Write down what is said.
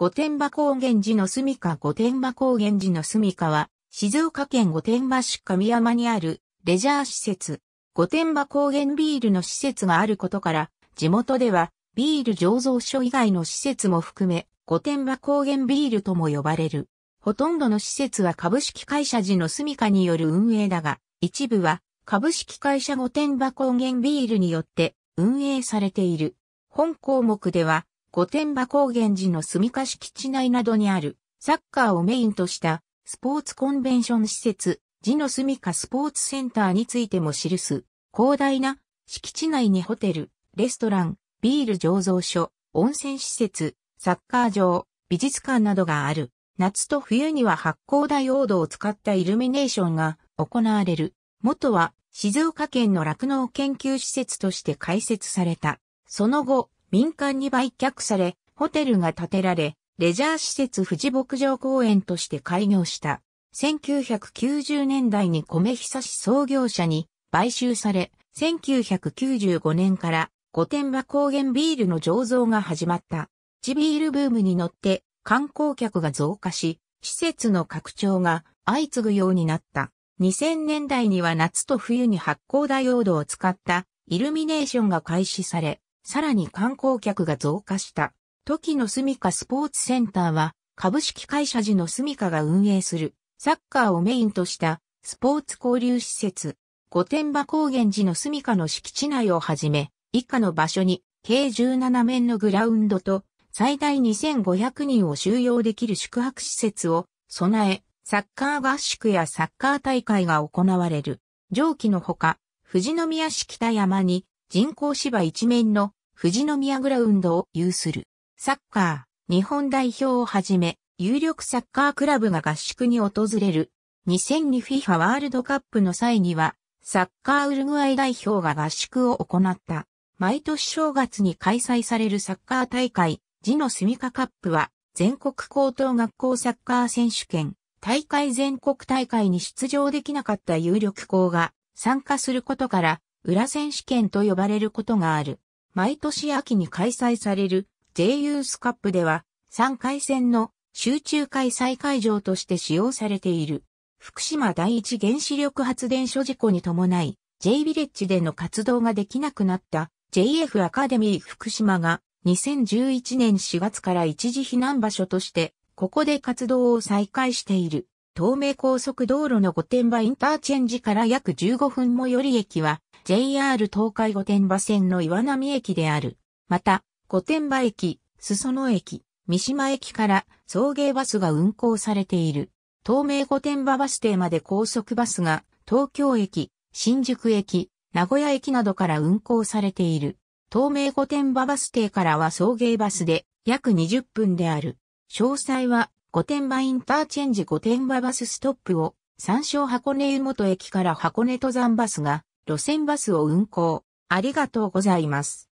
御殿場高原寺の住処御殿場高原寺の住処は、静岡県御殿場市神山にあるレジャー施設、御殿場高原ビールの施設があることから、地元ではビール醸造所以外の施設も含め、御殿場高原ビールとも呼ばれる。ほとんどの施設は株式会社寺の住処による運営だが、一部は株式会社御殿場高原ビールによって運営されている。本項目では、御殿場高原寺の住み敷地内などにある、サッカーをメインとしたスポーツコンベンション施設、寺の住みかスポーツセンターについても記す、広大な敷地内にホテル、レストラン、ビール醸造所、温泉施設、サッカー場、美術館などがある。夏と冬には発光ダイオードを使ったイルミネーションが行われる。元は静岡県の酪農研究施設として開設された。その後、民間に売却され、ホテルが建てられ、レジャー施設富士牧場公園として開業した。1990年代に米久市創業者に買収され、1995年から御殿場高原ビールの醸造が始まった。地ビールブームに乗って観光客が増加し、施設の拡張が相次ぐようになった。2000年代には夏と冬に発光ダイオードを使ったイルミネーションが開始され、さらに観光客が増加した。時の住処スポーツセンターは、株式会社時の住処が運営する、サッカーをメインとしたスポーツ交流施設、御殿場高原寺の住処の敷地内をはじめ、以下の場所に計17面のグラウンドと最大2500人を収容できる宿泊施設を備え、サッカー合宿やサッカー大会が行われる。上記のほか、富士宮市北山に人工芝一面の富士宮グラウンドを有する。サッカー、日本代表をはじめ、有力サッカークラブが合宿に訪れる。2002FIFA ワールドカップの際には、サッカーウルグアイ代表が合宿を行った。毎年正月に開催されるサッカー大会、ジノスミカカップは、全国高等学校サッカー選手権、大会全国大会に出場できなかった有力校が参加することから、裏選手権と呼ばれることがある。毎年秋に開催される J ユースカップでは3回戦の集中開催会場として使用されている。福島第一原子力発電所事故に伴い J ビレッジでの活動ができなくなった JF アカデミー福島が2011年4月から一時避難場所としてここで活動を再開している。東名高速道路の御殿場インターチェンジから約15分もより駅は JR 東海御殿場線の岩波駅である。また、御殿場駅、裾野駅、三島駅から送迎バスが運行されている。東名御殿場バス停まで高速バスが東京駅、新宿駅、名古屋駅などから運行されている。東名御殿場バス停からは送迎バスで約20分である。詳細は御殿場インターチェンジ御殿場バスストップを三省箱根湯本駅から箱根登山バスが路線バスを運行。ありがとうございます。